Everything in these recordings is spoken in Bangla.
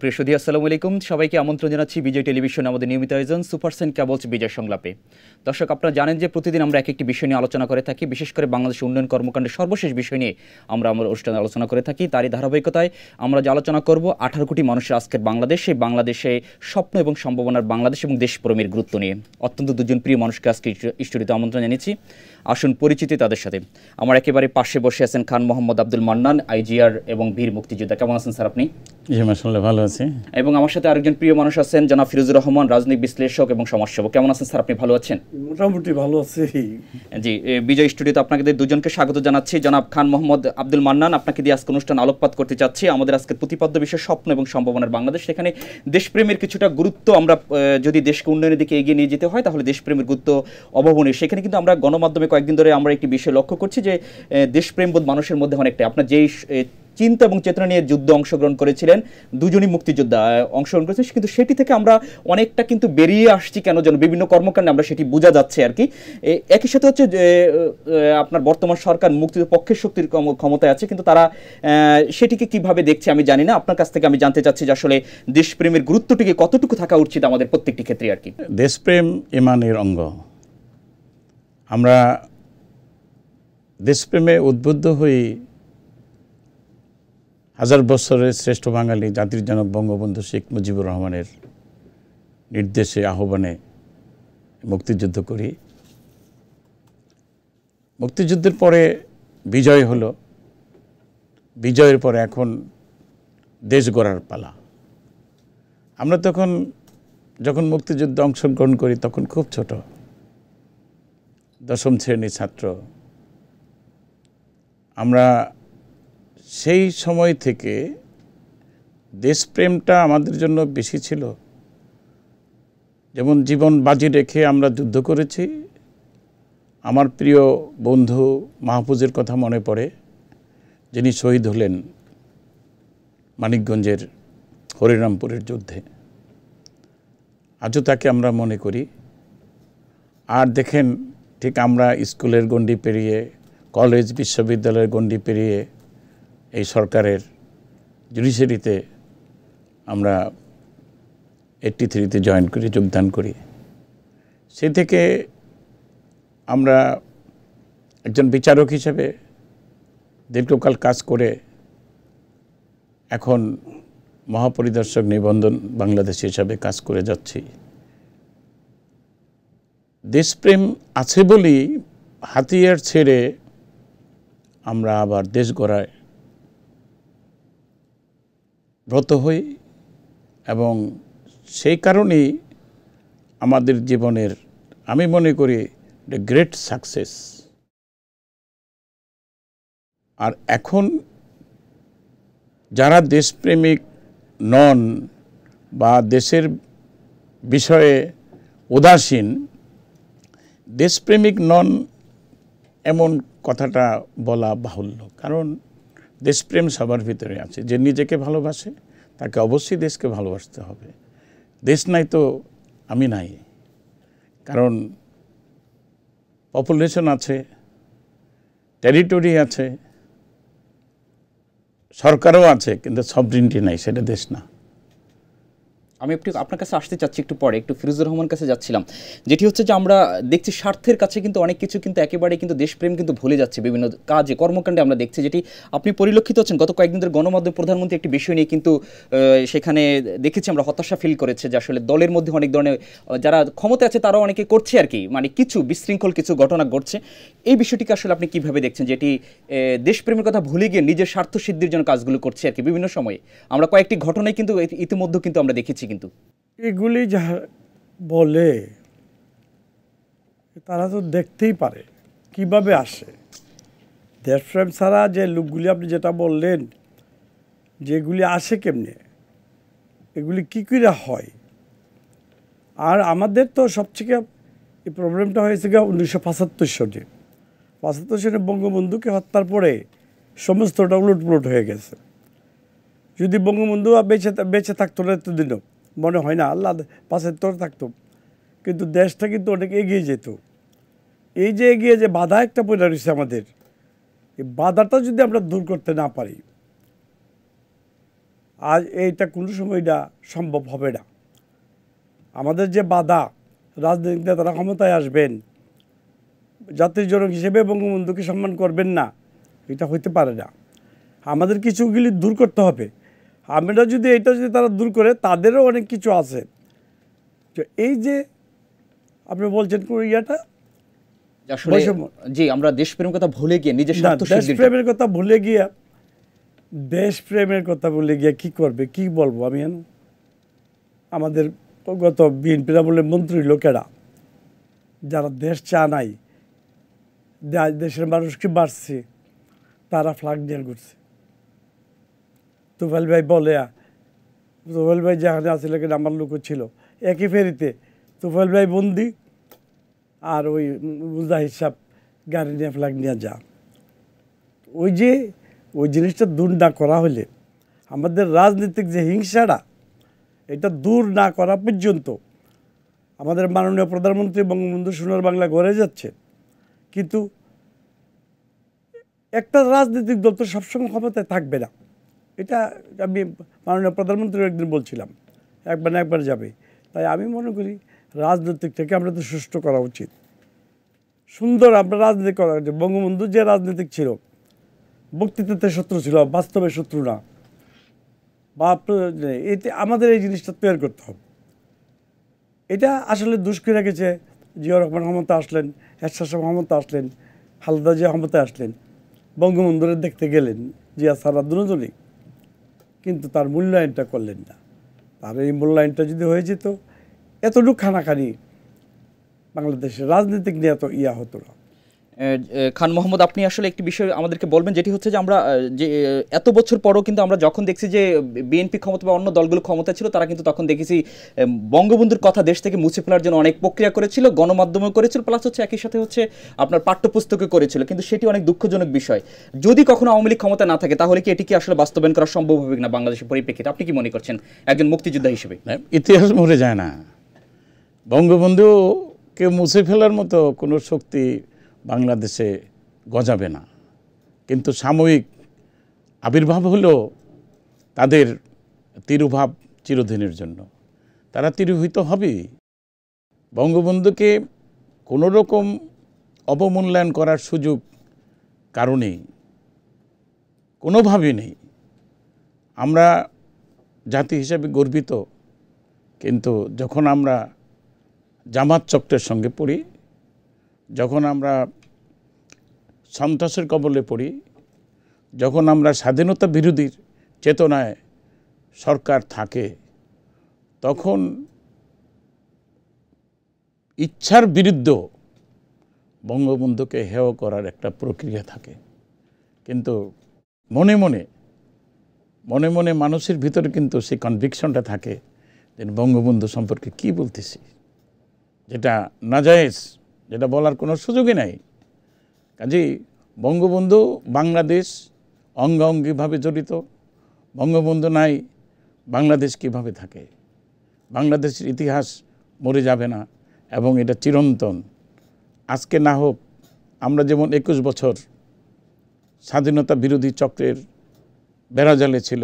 প্রিয় সুদী আসসালামু আলাইকুম সবাইকে আমন্ত্রণ জানাচ্ছি বিজয় টেলিভিশন আমাদের নিয়মিত আয়োজন সেন্ট ক্যাবলস বিজয় সংলাপে দর্শক আপনারা জানেন যে প্রতিদিন আমরা এক একটি বিষয় নিয়ে আলোচনা করে থাকি বিশেষ করে বাংলাদেশ উন্নয়ন কর্মকাণ্ডের সর্বশেষ বিষয় নিয়ে আমরা আমার অনুষ্ঠানে আলোচনা করে থাকি তারই ধারাবাহিকতায় আমরা যে আলোচনা করব আঠারো কোটি মানুষের আজকের বাংলাদেশ সেই বাংলাদেশে স্বপ্ন এবং সম্ভাবনার বাংলাদেশ এবং দেশপ্রমের গুরুত্ব নিয়ে অত্যন্ত দুজন প্রিয় মানুষকে আজকে স্টুডিওতে আমন্ত্রণ জানিয়েছি আসুন পরিচিতি তাদের সাথে আমার একেবারে পাশে বসে আছেন খান মোহাম্মদ আব্দুল মান্নান আইজিআর এবং বীর মুক্তিযোদ্ধা কেমন আছেন স্যার আপনি জি মাসাল্লাহ ভালো আছি এবং আমার সাথে আরেকজন প্রিয় মানুষ আছেন জানা ফিরোজুর রহমান রাজনৈতিক বিশ্লেষক এবং সমাজসেবক কেমন আছেন স্যার আপনি ভালো আছেন মোটামুটি ভালো আছি জি বিজয় স্টুডিওতে আপনাদের দুজনকে স্বাগত জানাচ্ছি জনাব খান মোহাম্মদ আব্দুল মান্নান আপনাকে দিয়ে আজকে অনুষ্ঠান আলোকপাত করতে চাচ্ছি আমাদের আজকে প্রতিপাদ্য বিষয় স্বপ্ন এবং সম্ভাবনার বাংলাদেশ সেখানে দেশপ্রেমের কিছুটা গুরুত্ব আমরা যদি দেশকে উন্নয়নের দিকে এগিয়ে নিয়ে যেতে হয় তাহলে দেশপ্রেমের গুরুত্ব অভাবনীয় সেখানে কিন্তু আমরা গণমাধ্যমে কয়েকদিন ধরে আমরা একটি বিষয় লক্ষ্য করছি যে দেশপ্রেমবোধ মানুষের মধ্যে অনেকটাই আপনার যেই চিন্তা এবং চেতনা নিয়ে যুদ্ধ অংশগ্রহণ করেছিলেন দুজনই মুক্তিযোদ্ধা অংশগ্রহণ করেছেন কিন্তু সেটি থেকে আমরা অনেকটা কিন্তু বেরিয়ে আসছি কেন যেন বিভিন্ন কর্মকাণ্ডে আমরা সেটি বোঝা যাচ্ছে আর কি একই সাথে হচ্ছে যে আপনার বর্তমান সরকার মুক্তি পক্ষের শক্তির ক্ষমতায় আছে কিন্তু তারা সেটিকে কিভাবে দেখছে আমি জানি না আপনার কাছ থেকে আমি জানতে চাচ্ছি যে আসলে দেশপ্রেমের গুরুত্বটিকে কতটুকু থাকা উচিত আমাদের প্রত্যেকটি ক্ষেত্রে আর কি দেশপ্রেম ইমানের অঙ্গ আমরা দেশপ্রেমে উদ্বুদ্ধ হই হাজার বছরের শ্রেষ্ঠ বাঙালি জাতির জনক বঙ্গবন্ধু শেখ মুজিবুর রহমানের নির্দেশে আহ্বানে মুক্তিযুদ্ধ করি মুক্তিযুদ্ধের পরে বিজয় হল বিজয়ের পরে এখন দেশ গড়ার পালা আমরা তখন যখন মুক্তিযুদ্ধে অংশগ্রহণ করি তখন খুব ছোট দশম শ্রেণীর ছাত্র আমরা সেই সময় থেকে দেশপ্রেমটা আমাদের জন্য বেশি ছিল যেমন জীবন বাজি রেখে আমরা যুদ্ধ করেছি আমার প্রিয় বন্ধু মাহফুজের কথা মনে পড়ে যিনি শহীদ হলেন মানিকগঞ্জের হরিরামপুরের যুদ্ধে আজও তাকে আমরা মনে করি আর দেখেন ঠিক আমরা স্কুলের গণ্ডি পেরিয়ে কলেজ বিশ্ববিদ্যালয়ের গণ্ডি পেরিয়ে এই সরকারের জুডিশিয়ারিতে আমরা এইটটি থ্রিতে জয়েন করি যোগদান করি সে থেকে আমরা একজন বিচারক হিসেবে দীর্ঘকাল কাজ করে এখন মহাপরিদর্শক নিবন্ধন বাংলাদেশ হিসাবে কাজ করে যাচ্ছি দেশপ্রেম আছে বলেই হাতিয়ার ছেড়ে আমরা আবার দেশ গড়ায় ব্রত হই এবং সেই কারণেই আমাদের জীবনের আমি মনে করি দ্য গ্রেট সাকসেস আর এখন যারা দেশপ্রেমিক নন বা দেশের বিষয়ে উদাসীন দেশপ্রেমিক নন এমন কথাটা বলা বাহুল্য কারণ দেশপ্রেম সবার ভিতরে আছে যে নিজেকে ভালোবাসে তাকে অবশ্যই দেশকে ভালোবাসতে হবে দেশ নাই তো আমি নাই কারণ পপুলেশন আছে টেরিটরি আছে সরকারও আছে কিন্তু সবরিনটি নাই সেটা দেশ না আমি একটু আপনার কাছে আসতে চাচ্ছি একটু পরে একটু ফিরোজুর রহমান কাছে যাচ্ছিলাম যেটি হচ্ছে যে আমরা দেখছি স্বার্থের কাছে কিন্তু অনেক কিছু কিন্তু একেবারে কিন্তু দেশপ্রেম কিন্তু ভুলে যাচ্ছে বিভিন্ন কাজে কর্মকাণ্ডে আমরা দেখছি যেটি আপনি পরিলক্ষিত হচ্ছেন গত কয়েকদিন ধরে গণমাধ্যম প্রধানমন্ত্রী একটি বিষয় নিয়ে কিন্তু সেখানে দেখেছি আমরা হতাশা ফিল করেছে যে আসলে দলের মধ্যে অনেক ধরনের যারা ক্ষমতা আছে তারা অনেকে করছে আর কি মানে কিছু বিশৃঙ্খল কিছু ঘটনা ঘটছে এই বিষয়টিকে আসলে আপনি কিভাবে দেখছেন যেটি দেশপ্রেমের কথা ভুলে গিয়ে নিজের স্বার্থ সিদ্ধির জন্য কাজগুলো করছে আর কি বিভিন্ন সময়ে আমরা কয়েকটি ঘটনায় কিন্তু ইতিমধ্যে কিন্তু আমরা দেখেছি কিন্তু এগুলি যা বলে তারা তো দেখতেই পারে কিভাবে আসে দেশপ্রেম ছাড়া যে লোকগুলি আপনি যেটা বললেন যেগুলি আসে কেমনে এগুলি কী করে হয় আর আমাদের তো সবথেকে এই প্রবলেমটা হয়েছে গিয়ে উনিশশো পঁচাত্তর সনে পঁচাত্তর সনে বঙ্গবন্ধুকে হত্যার পরে সমস্তটা উলটপুলট হয়ে গেছে যদি বঙ্গবন্ধু বেঁচে বেঁচে থাকতো না এতদিনও মনে হয় না আল্লাহ পাশে তোর থাকতো কিন্তু দেশটা কিন্তু অনেক এগিয়ে যেত এই যে এগিয়ে যে বাধা একটা পড়ে রয়েছে আমাদের এই বাধাটা যদি আমরা দূর করতে না পারি আজ এইটা কোনো সময় এটা সম্ভব হবে না আমাদের যে বাধা রাজনৈতিক নেতারা ক্ষমতায় আসবেন জাতির জনক হিসেবে বঙ্গবন্ধুকে সম্মান করবেন না এটা হইতে পারে না আমাদের কিছুগুলি দূর করতে হবে আমরা যদি এটা যদি তারা দূর করে তাদেরও অনেক কিছু আছে তো এই যে আপনি বলছেন ইয়াটা জি আমরা দেশপ্রেমের কথা ভুলে গিয়ে নিজের দেশপ্রেমের কথা ভুলে গিয়া দেশপ্রেমের কথা ভুলে গিয়া কি করবে কি বলবো আমি জানো আমাদের গত বিএনপিরা বলে মন্ত্রী লোকেরা যারা দেশ চা নাই দেশের মানুষকে বাড়ছে তারা ফ্লাগ নিয়ে ঘুরছে তুফাইল ভাই বলে তুফাইল ভাই যেখানে আছে কিন্তু আমার লোকও ছিল একই ফেরিতে তুফাইল ভাই বন্দি আর ওই মুজা হিসাব গাড়ি নিয়ে ফ্ল্যাগ নিয়ে যা ওই যে ওই জিনিসটা দূর না করা হলে আমাদের রাজনৈতিক যে হিংসাটা এটা দূর না করা পর্যন্ত আমাদের মাননীয় প্রধানমন্ত্রী বঙ্গবন্ধু সোনার বাংলা গড়ে যাচ্ছে কিন্তু একটা রাজনৈতিক দল তো সবসময় ক্ষমতায় থাকবে না এটা আমি মাননীয় প্রধানমন্ত্রী একদিন বলছিলাম একবার না একবার যাবে তাই আমি মনে করি রাজনৈতিক থেকে আমরা তো সুষ্ঠু করা উচিত সুন্দর আমরা রাজনীতি করা উচিত বঙ্গবন্ধু যে রাজনৈতিক ছিল বক্তৃতাতে শত্রু ছিল বাস্তবে শত্রু না বা এতে আমাদের এই জিনিসটা তৈরি করতে হবে এটা আসলে দুষ্কৃরা গেছে জিয়া রহমান ক্ষমতা আসলেন হেরশাহ ক্ষমতা আসলেন হালদা জিয়া ক্ষমতা আসলেন বঙ্গবন্ধুরে দেখতে গেলেন জিয়া সারা দুজনই কিন্তু তার মূল্যায়নটা করলেন না তার এই মূল্যায়নটা যদি হয়ে যেত এতটুকু খানাখানি বাংলাদেশের রাজনৈতিক নিয়ে এত ইয়া হতো না খান মোহাম্মদ আপনি আসলে একটি বিষয় আমাদেরকে বলবেন যেটি হচ্ছে যে আমরা যে এত বছর পরও কিন্তু আমরা যখন দেখছি যে বিএনপি ক্ষমতা বা অন্য দলগুলো ক্ষমতা ছিল তারা কিন্তু তখন দেখেছি বঙ্গবন্ধুর কথা দেশ থেকে মুছে ফেলার জন্য অনেক প্রক্রিয়া করেছিল গণমাধ্যমেও করেছিল প্লাস হচ্ছে একই সাথে হচ্ছে আপনার পাঠ্যপুস্তকে করেছিল কিন্তু সেটি অনেক দুঃখজনক বিষয় যদি কখনো আওয়ামী লীগ ক্ষমতা না থাকে তাহলে কি এটিকে আসলে বাস্তবায়ন করা সম্ভব হবে না বাংলাদেশের পরিপ্রেক্ষিতে আপনি কি মনে করছেন একজন মুক্তিযোদ্ধা হিসেবে ইতিহাস মরে যায় না বঙ্গবন্ধুকে মুছে ফেলার মতো কোনো শক্তি বাংলাদেশে গজাবে না কিন্তু সাময়িক আবির্ভাব হলো তাদের তিরুভাব চিরদিনের জন্য তারা তিরুহিত হবে বঙ্গবন্ধুকে কোনো রকম অবমূল্যায়ন করার সুযোগ কারণেই কোনোভাবেই নেই আমরা জাতি হিসাবে গর্বিত কিন্তু যখন আমরা জামাত চক্রের সঙ্গে পড়ি যখন আমরা সন্ত্রাসের কবলে পড়ি যখন আমরা স্বাধীনতা বিরোধীর চেতনায় সরকার থাকে তখন ইচ্ছার বিরুদ্ধ বঙ্গবন্ধুকে হেয় করার একটা প্রক্রিয়া থাকে কিন্তু মনে মনে মনে মনে মানুষের ভিতরে কিন্তু সেই কনভিকশনটা থাকে যে বঙ্গবন্ধু সম্পর্কে কি বলতেছি যেটা নাজায়েজ যেটা বলার কোনো সুযোগই নাই কাজেই বঙ্গবন্ধু বাংলাদেশ অঙ্গাঙ্গিভাবে জড়িত বঙ্গবন্ধু নাই বাংলাদেশ কিভাবে থাকে বাংলাদেশের ইতিহাস মরে যাবে না এবং এটা চিরন্তন আজকে না হোক আমরা যেমন একুশ বছর স্বাধীনতা বিরোধী চক্রের বেড়াজালে ছিল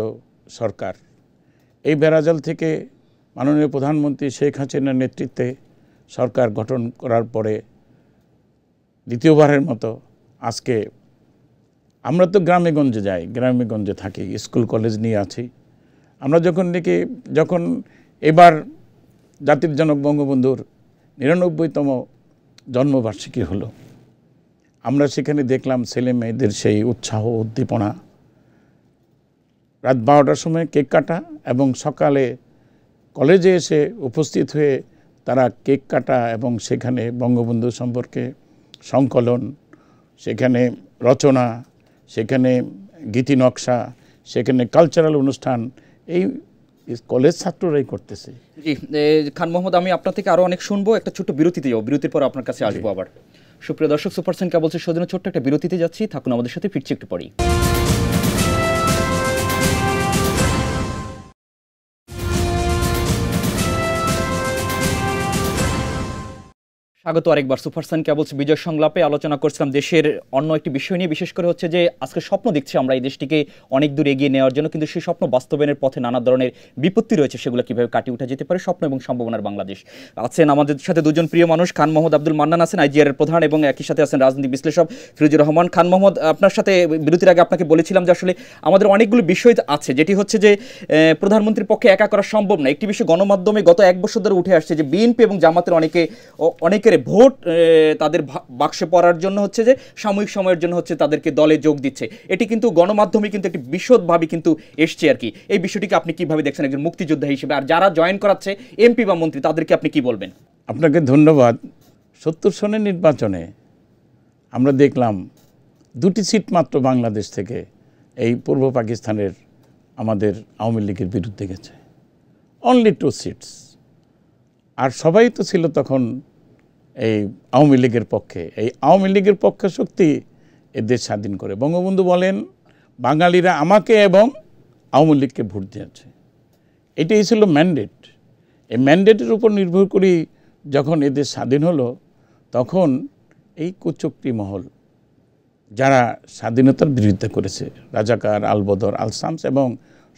সরকার এই বেড়াজাল থেকে মাননীয় প্রধানমন্ত্রী শেখ হাসিনার নেতৃত্বে সরকার গঠন করার পরে দ্বিতীয়বারের মতো আজকে আমরা তো গ্রামে গঞ্জে যাই গ্রামে গঞ্জে থাকি স্কুল কলেজ নিয়ে আছি আমরা যখন নাকি যখন এবার জাতির জনক বঙ্গবন্ধুর নিরানব্বইতম জন্মবার্ষিকী হলো আমরা সেখানে দেখলাম ছেলে মেয়েদের সেই উৎসাহ উদ্দীপনা রাত বারোটার সময় কেক কাটা এবং সকালে কলেজে এসে উপস্থিত হয়ে তারা কেক কাটা এবং সেখানে বঙ্গবন্ধু সম্পর্কে সংকলন সেখানে রচনা সেখানে গীতি নকশা সেখানে কালচারাল অনুষ্ঠান এই কলেজ ছাত্ররাই করতেছে জি খান মোহাম্মদ আমি আপনার থেকে আরও অনেক শুনবো একটা ছোট্ট বিরতিতে যাবো বিরতির পর আপনার কাছে আসবো আবার সুপ্রিয় দর্শক সুপারসেন কে বলছে সেজন্য ছোট্ট একটা বিরতিতে যাচ্ছি থাকুন আমাদের সাথে ফিরছি একটু পরেই স্বাগত আরেকবার সুপারসান কেবলস বিজয় সংলাপে আলোচনা করছিলাম দেশের অন্য একটি বিষয় নিয়ে বিশেষ করে হচ্ছে যে আজকে স্বপ্ন দেখছি আমরা এই দেশটিকে অনেক দূর এগিয়ে নেওয়ার জন্য কিন্তু সেই স্বপ্ন বাস্তবায়নের পথে নানা ধরনের বিপত্তি রয়েছে সেগুলো কীভাবে কাটিয়ে উঠা যেতে পারে স্বপ্ন এবং সম্ভাবনার বাংলাদেশ আছেন আমাদের সাথে দুজন প্রিয় মানুষ খান মোহাম্মদ আব্দুল মান্নান আছেন আইজিআর প্রধান এবং একই সাথে আছেন রাজনৈতিক বিশ্লেষক ফিরুজুর রহমান খান মোহাম্মদ আপনার সাথে বিরতির আগে আপনাকে বলেছিলাম যে আসলে আমাদের অনেকগুলো বিষয় আছে যেটি হচ্ছে যে প্রধানমন্ত্রীর পক্ষে একা করা সম্ভব না একটি বিষয় গণমাধ্যমে গত এক বছর ধরে উঠে আসছে যে বিএনপি এবং জামাতের অনেকে অনেকের ক্ষেত্রে ভোট তাদের বাক্সে পড়ার জন্য হচ্ছে যে সাময়িক সময়ের জন্য হচ্ছে তাদেরকে দলে যোগ দিচ্ছে এটি কিন্তু গণমাধ্যমে কিন্তু একটি বিশদভাবে কিন্তু এসছে আর কি এই বিষয়টিকে আপনি কিভাবে দেখছেন একজন মুক্তিযোদ্ধা হিসেবে আর যারা জয়েন করাচ্ছে এমপি বা মন্ত্রী তাদেরকে আপনি কি বলবেন আপনাকে ধন্যবাদ সত্তর সনের নির্বাচনে আমরা দেখলাম দুটি সিট মাত্র বাংলাদেশ থেকে এই পূর্ব পাকিস্তানের আমাদের আওয়ামী লীগের বিরুদ্ধে গেছে অনলি টু সিটস আর সবাই তো ছিল তখন এই আওয়ামী লীগের পক্ষে এই আওয়ামী লীগের পক্ষে শক্তি এ দেশ স্বাধীন করে বঙ্গবন্ধু বলেন বাঙালিরা আমাকে এবং আওয়ামী লীগকে ভোট দিয়েছে এটাই ছিল ম্যান্ডেট এই ম্যান্ডেটের উপর নির্ভর করি যখন এদের স্বাধীন হলো তখন এই কুচক্রি মহল যারা স্বাধীনতার বিরুদ্ধে করেছে রাজাকার আলবদর আলসামস এবং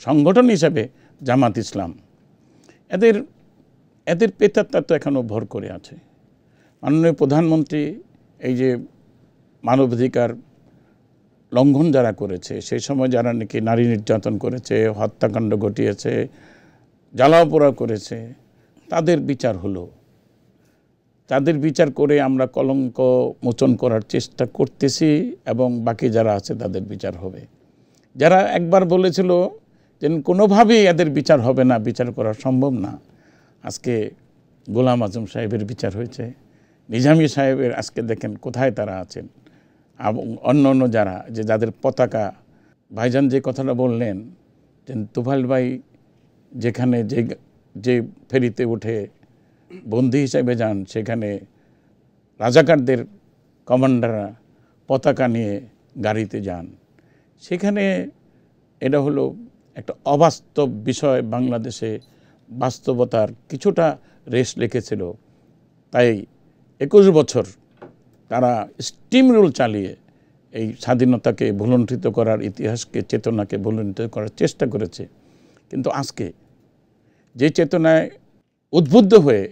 সংগঠন হিসাবে জামাত ইসলাম এদের এদের পেতাত্তা তো এখনও ভর করে আছে মাননীয় প্রধানমন্ত্রী এই যে মানবাধিকার লঙ্ঘন যারা করেছে সেই সময় যারা নাকি নারী নির্যাতন করেছে হত্যাকাণ্ড ঘটিয়েছে জ্বালাপোড়া করেছে তাদের বিচার হলো তাদের বিচার করে আমরা কলঙ্ক মোচন করার চেষ্টা করতেছি এবং বাকি যারা আছে তাদের বিচার হবে যারা একবার বলেছিল যে কোনোভাবেই এদের বিচার হবে না বিচার করা সম্ভব না আজকে গোলাম আজম সাহেবের বিচার হয়েছে নিজামি সাহেবের আজকে দেখেন কোথায় তারা আছেন এবং অন্য অন্য যারা যে যাদের পতাকা ভাইজান যে কথাটা বললেন যে তুফাল ভাই যেখানে যে যে ফেরিতে উঠে বন্দী হিসাবে যান সেখানে রাজাকারদের কমান্ডাররা পতাকা নিয়ে গাড়িতে যান সেখানে এটা হলো একটা অবাস্তব বিষয় বাংলাদেশে বাস্তবতার কিছুটা রেশ রেখেছিল তাই একুশ বছর তারা স্টিম রুল চালিয়ে এই স্বাধীনতাকে ভুলণ্ঠিত করার ইতিহাসকে চেতনাকে ভুলণ্ঠিত করার চেষ্টা করেছে কিন্তু আজকে যে চেতনায় উদ্বুদ্ধ হয়ে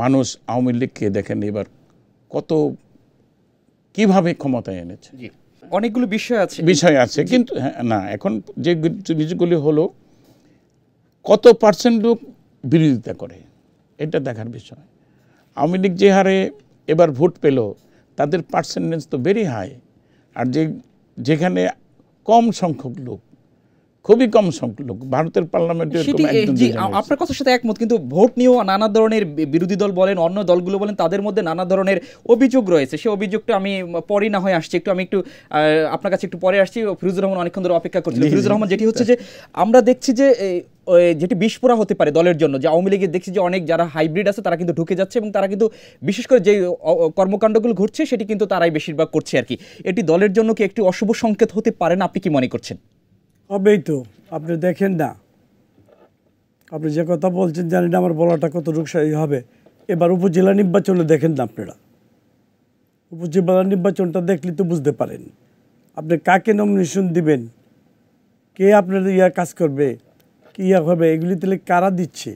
মানুষ আওয়ামী লীগকে দেখেন এবার কত কিভাবে ক্ষমতায় এনেছে অনেকগুলো বিষয় আছে বিষয় আছে কিন্তু হ্যাঁ, না এখন যে জিনিসগুলি হলো কত পার্সেন্ট লোক বিরোধিতা করে এটা দেখার বিষয় আওয়ামী লীগ যে হারে এবার ভোট পেল তাদের পার্সেন্টেজ তো ভেরি হাই আর যে যেখানে কম সংখ্যক লোক খুবই কম সংখ্যক ভারতের পার্লামেন্টে আপনার কথার সাথে একমত কিন্তু ভোট নিয়েও নানা ধরনের বিরোধী দল বলেন অন্য দলগুলো বলেন তাদের মধ্যে নানা ধরনের অভিযোগ রয়েছে সেই অভিযোগটা আমি পরে না হয়ে আসছি একটু আমি একটু আপনার কাছে একটু পরে আসছি ফিরুজুর রহমান অনেকক্ষণ ধরে অপেক্ষা করছি ফিরুজুর রহমান যেটি হচ্ছে যে আমরা দেখছি যে যেটি বিস্ফোরা হতে পারে দলের জন্য যে আওয়ামী লীগের দেখছি যে অনেক যারা হাইব্রিড আছে তারা কিন্তু ঢুকে যাচ্ছে এবং তারা কিন্তু বিশেষ করে যে কর্মকাণ্ডগুলো ঘটছে সেটি কিন্তু তারাই বেশিরভাগ করছে আর কি এটি দলের জন্য কি একটি অশুভ সংকেত হতে পারে না আপনি কি মনে করছেন হবেই তো আপনি দেখেন না আপনি যে কথা বলছেন জানেন আমার বলাটা কত রুকসাই হবে এবার উপজেলা নির্বাচনে দেখেন না আপনারা উপজেলা নির্বাচনটা দেখলে তো বুঝতে পারেন আপনি কাকে নমিনেশন দিবেন কে আপনার ইয়ার কাজ করবে ইয়া হবে এগুলি তাহলে কারা দিচ্ছে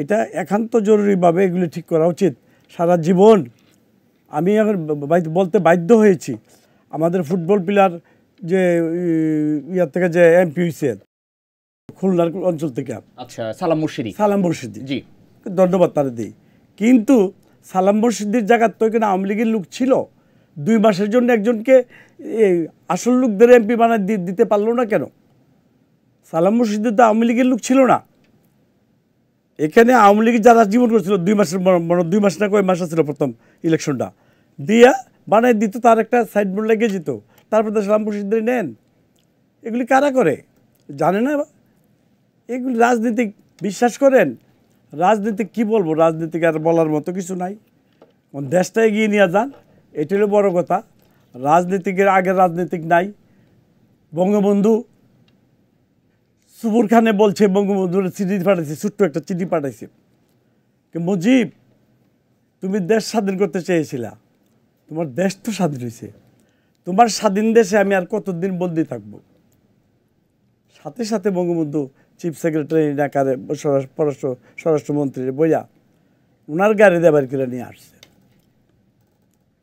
এটা একান্ত জরুরিভাবে এগুলি ঠিক করা উচিত সারা জীবন আমি এখন বলতে বাধ্য হয়েছি আমাদের ফুটবল প্লেয়ার যে ইয়ার থেকে যে এমপি হয়েছে খুলনার অঞ্চল থেকে আচ্ছা সালাম মুর্শিদি সালাম মুর্শিদি জি ধন্যবাদ তারা দিই কিন্তু সালাম মুর্শিদির জায়গার তো এখানে আওয়ামী লীগের লোক ছিল দুই মাসের জন্য একজনকে আসল লোকদের এমপি বানায় দিতে পারলো না কেন সালাম মুর্শিদের তো আওয়ামী লীগের লোক ছিল না এখানে আওয়ামী লীগ যারা জীবন করেছিল দুই মাসের মানে দুই মাস না কয় মাস ছিল প্রথম ইলেকশনটা দিয়া বানাই দিত তার একটা সাইডবোর্ড লেগে যেত তারপর তো সালাম মুর্শিদদের নেন এগুলি কারা করে জানে না এগুলি রাজনীতিক বিশ্বাস করেন রাজনীতি কি বলবো রাজনীতিক আর বলার মতো কিছু নাই দেশটা এগিয়ে নিয়ে যান এটা হলো বড় কথা রাজনীতিকের আগে রাজনীতিক নাই বঙ্গবন্ধু সুবুর খানে বলছে বঙ্গবন্ধুর চিঠি পাঠাইছে ছোট্ট একটা চিঠি পাঠাইছে মুজিব তুমি দেশ স্বাধীন করতে চেয়েছিলা তোমার দেশ তো স্বাধীন হয়েছে তোমার স্বাধীন দেশে আমি আর কতদিন বন্দি থাকব সাথে সাথে বঙ্গবন্ধু চিফ সেক্রেটারি ডাকারে পররাষ্ট্র স্বরাষ্ট্রমন্ত্রীর বইয়া ওনার গাড়ি দেবার কিনে নিয়ে আসছে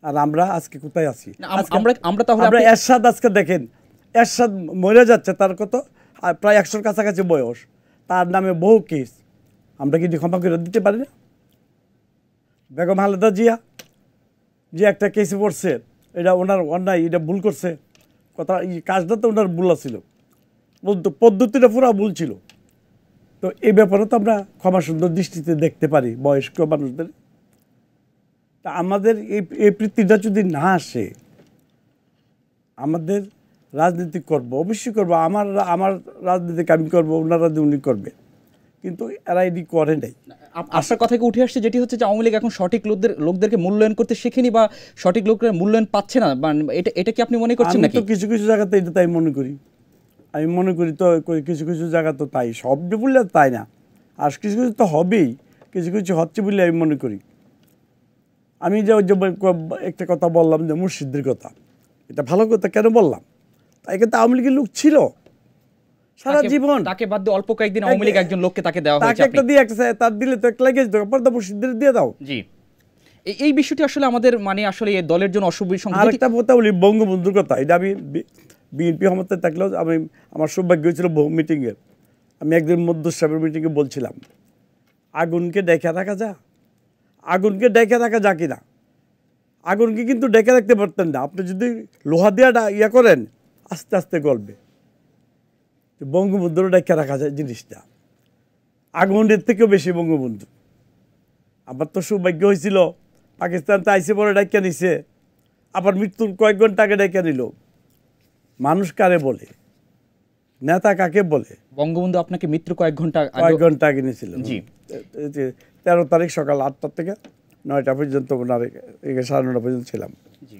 আর আমরা আজকে কোথায় আছি আমরা আমরা তাহলে আমরা এরশাদ আজকে দেখেন এরশাদ মরে যাচ্ছে তার কত আর প্রায় একশোর কাছাকাছি বয়স তার নামে বহু কেস আমরা কিন্তু ক্ষমা করে দিতে পারি না বেগম হালেদা জিয়া যে একটা কেসে পড়ছে এটা ওনার অন্যায় এটা ভুল করছে কথা এই কাজটা তো ওনার ভুল ছিল বলতো পদ্ধতিটা পুরো ভুল ছিল তো এই ব্যাপারে তো আমরা ক্ষমা সুন্দর দৃষ্টিতে দেখতে পারি বয়স্ক মানুষদের তা আমাদের এই এই পৃথিবীটা যদি না আসে আমাদের রাজনীতি করব অবশ্যই করব আমার আমার রাজনীতি আমি করব ওনার রাজনীতি করবে কিন্তু এরা এটি করে নাই আসার কথা উঠে আসছে যেটি হচ্ছে যে আওয়ামী লীগ এখন সঠিক লোকদের লোকদেরকে মূল্যায়ন করতে শেখেনি বা সঠিক লোকরা মূল্যায়ন পাচ্ছে না এটা এটা কি আপনি মনে করছেন নাকি কিছু কিছু জায়গাতে এটা তাই মনে করি আমি মনে করি তো কিছু কিছু জায়গা তো তাই সব বললে তাই না আর কিছু কিছু তো হবেই কিছু কিছু হচ্ছে বলে আমি মনে করি আমি যে একটা কথা বললাম যে মুর্শিদদের কথা এটা ভালো কথা কেন বললাম তাই কিন্তু আওয়ামী লীগের লোক ছিল সারা জীবন তাকে বাদ দিয়ে অল্প কয়েকদিন আওয়ামী লীগ একজন লোককে তাকে দেওয়া হয়েছে একটা দিয়ে একটা তার দিলে তো লাগেজ দরকার দিয়ে দাও জি এই বিষয়টি আসলে আমাদের মানে আসলে দলের জন্য আরেকটা কথা বলি বঙ্গবন্ধুর কথা এটা আমি বিএনপি ক্ষমতায় থাকলেও আমি আমার সৌভাগ্য হয়েছিল বহু মিটিংয়ে আমি একদিন মধ্য সাহেবের মিটিংয়ে বলছিলাম আগুনকে ডেকে রাখা যা আগুনকে ডেকে রাখা যা কিনা আগুনকে কিন্তু ডেকে রাখতে পারতেন না আপনি যদি লোহা দিয়া ইয়া করেন আস্তে আস্তে গলবে বঙ্গবন্ধুর ডাক্কা রাখা যায় জিনিসটা আগুনের থেকেও বেশি বঙ্গবন্ধু আমার তো সৌভাগ্য হয়েছিল পাকিস্তান তো আইসে পরে ডাক্কা নিছে আবার মৃত্যুর কয়েক ঘন্টা আগে ডাক্কা নিল মানুষ কারে বলে নেতা কাকে বলে বঙ্গবন্ধু আপনাকে মৃত্যু কয়েক ঘন্টা কয়েক ঘন্টা আগে নিয়েছিল তেরো তারিখ সকাল আটটা থেকে নয়টা পর্যন্ত ওনার মানে সাড়ে নটা পর্যন্ত ছিলাম জি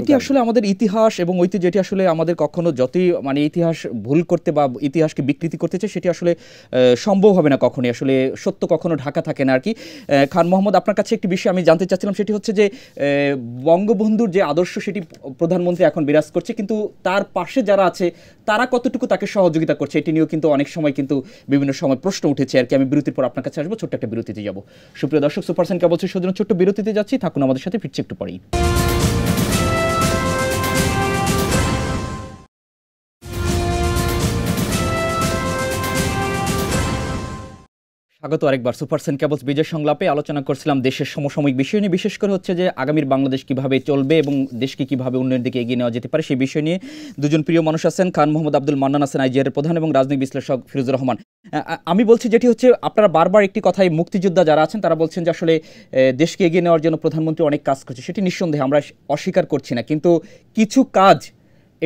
এটি আসলে আমাদের ইতিহাস এবং ঐতিহ্য এটি আসলে আমাদের কখনো যতই মানে ইতিহাস ভুল করতে বা ইতিহাসকে বিকৃতি করতে চায় সেটি আসলে সম্ভব হবে না কখনোই আসলে সত্য কখনো ঢাকা থাকে না আর কি খান মোহাম্মদ আপনার কাছে একটি বিষয় আমি জানতে চাচ্ছিলাম সেটি হচ্ছে যে বঙ্গবন্ধুর যে আদর্শ সেটি প্রধানমন্ত্রী এখন বিরাজ করছে কিন্তু তার পাশে যারা আছে তারা কতটুকু তাকে সহযোগিতা করছে এটি নিয়েও কিন্তু অনেক সময় কিন্তু বিভিন্ন সময় প্রশ্ন উঠেছে আর কি আমি বিরতির পর আপনার কাছে আসবো ছোট্ট একটা বিরতিতে যাবো সুপ্রিয় দর্শক সুপারসেন কেবল সেজন্য ছোট্ট বিরতিতে যাচ্ছি থাকুন আমাদের সাথে ফিরছে একটু পরেই আগত আরেকবার সুপার সেন কেবলস বিজয় সংলাপে আলোচনা করছিলাম দেশের সমসাময়িক বিষয় নিয়ে বিশেষ করে হচ্ছে যে আগামীর বাংলাদেশ কিভাবে চলবে এবং দেশকে কিভাবে উন্নয়নের দিকে এগিয়ে নেওয়া যেতে পারে সেই বিষয় নিয়ে দুজন প্রিয় মানুষ আছেন খান মোহাম্মদ আব্দুল মান্নান আছেন আইজিআরের প্রধান এবং রাজনৈতিক বিশ্লেষক ফিরোজুর রহমান আমি বলছি যেটি হচ্ছে আপনারা বারবার একটি কথাই মুক্তিযোদ্ধা যারা আছেন তারা বলছেন যে আসলে দেশকে এগিয়ে নেওয়ার জন্য প্রধানমন্ত্রী অনেক কাজ করছে সেটি নিঃসন্দেহে আমরা অস্বীকার করছি না কিন্তু কিছু কাজ